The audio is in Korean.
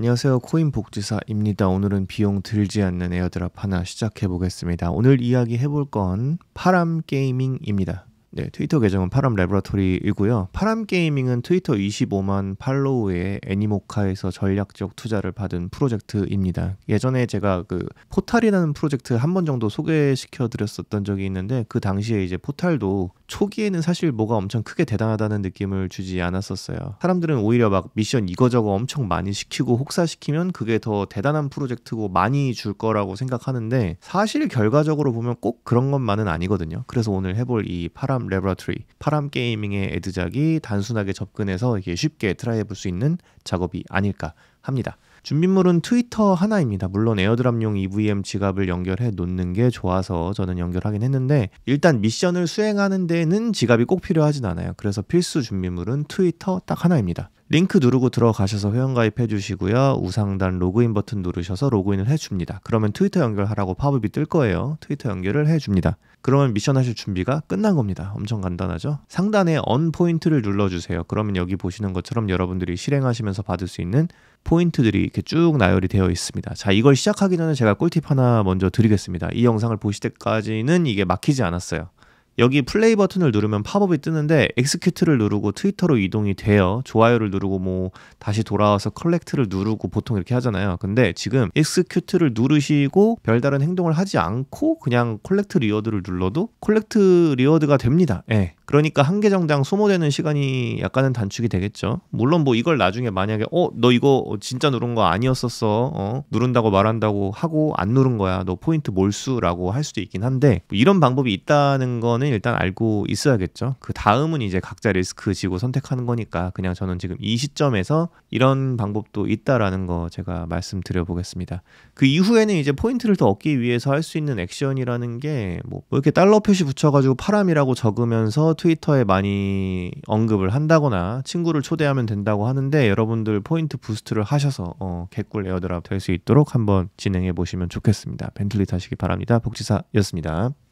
안녕하세요. 코인 복지사입니다. 오늘은 비용 들지 않는 에어드랍 하나 시작해 보겠습니다. 오늘 이야기 해볼 건 파람 게이밍입니다. 네, 트위터 계정은 파람 레브라토리이고요. 파람 게이밍은 트위터 25만 팔로우의 애니모카에서 전략적 투자를 받은 프로젝트입니다. 예전에 제가 그 포탈이라는 프로젝트 한 번 정도 소개시켜 드렸었던 적이 있는데 그 당시에 이제 포탈도 초기에는 사실 뭐가 엄청 크게 대단하다는 느낌을 주지 않았었어요. 사람들은 오히려 막 미션 이거저거 엄청 많이 시키고 혹사시키면 그게 더 대단한 프로젝트고 많이 줄 거라고 생각하는데 사실 결과적으로 보면 꼭 그런 것만은 아니거든요. 그래서 오늘 해볼 이 파람 레버러트리, 파람 게이밍의 애드작이 단순하게 접근해서 이게 쉽게 트라이해볼 수 있는 작업이 아닐까 합니다. 준비물은 트위터 하나입니다. 물론 에어드랍용 EVM 지갑을 연결해 놓는 게 좋아서 저는 연결하긴 했는데 일단 미션을 수행하는 데는 지갑이 꼭 필요하진 않아요. 그래서 필수 준비물은 트위터 딱 하나입니다. 링크 누르고 들어가셔서 회원가입해 주시고요. 우상단 로그인 버튼 누르셔서 로그인을 해줍니다. 그러면 트위터 연결하라고 팝업이 뜰 거예요. 트위터 연결을 해줍니다. 그러면 미션 하실 준비가 끝난 겁니다. 엄청 간단하죠? 상단에 언 포인트를 눌러주세요. 그러면 여기 보시는 것처럼 여러분들이 실행하시면서 받을 수 있는 포인트들이 이렇게 쭉 나열이 되어 있습니다. 자, 이걸 시작하기 전에 제가 꿀팁 하나 먼저 드리겠습니다. 이 영상을 보실 때까지는 이게 막히지 않았어요. 여기 플레이 버튼을 누르면 팝업이 뜨는데 엑스큐트를 누르고 트위터로 이동이 돼요. 좋아요를 누르고 뭐 다시 돌아와서 컬렉트를 누르고 보통 이렇게 하잖아요. 근데 지금 엑스큐트를 누르시고 별다른 행동을 하지 않고 그냥 컬렉트 리워드를 눌러도 컬렉트 리워드가 됩니다. 예. 그러니까 한개 정당 소모되는 시간이 약간은 단축이 되겠죠. 물론 뭐 이걸 나중에 만약에 어 너 이거 진짜 누른 거 아니었었어 어, 누른다고 말한다고 하고 안 누른 거야 너 포인트 몰수라고 할 수도 있긴 한데 뭐 이런 방법이 있다는 거는 일단 알고 있어야겠죠. 그 다음은 이제 각자 리스크 지고 선택하는 거니까 그냥 저는 지금 이 시점에서 이런 방법도 있다라는 거 제가 말씀드려 보겠습니다. 그 이후에는 이제 포인트를 더 얻기 위해서 할 수 있는 액션이라는 게뭐 뭐 이렇게 달러 표시 붙여가지고 파람이라고 적으면서 트위터에 많이 언급을 한다거나 친구를 초대하면 된다고 하는데 여러분들 포인트 부스트를 하셔서 어, 개꿀 에어드랍 될 수 있도록 한번 진행해 보시면 좋겠습니다. 벤틀리 타시기 바랍니다. 복지사였습니다.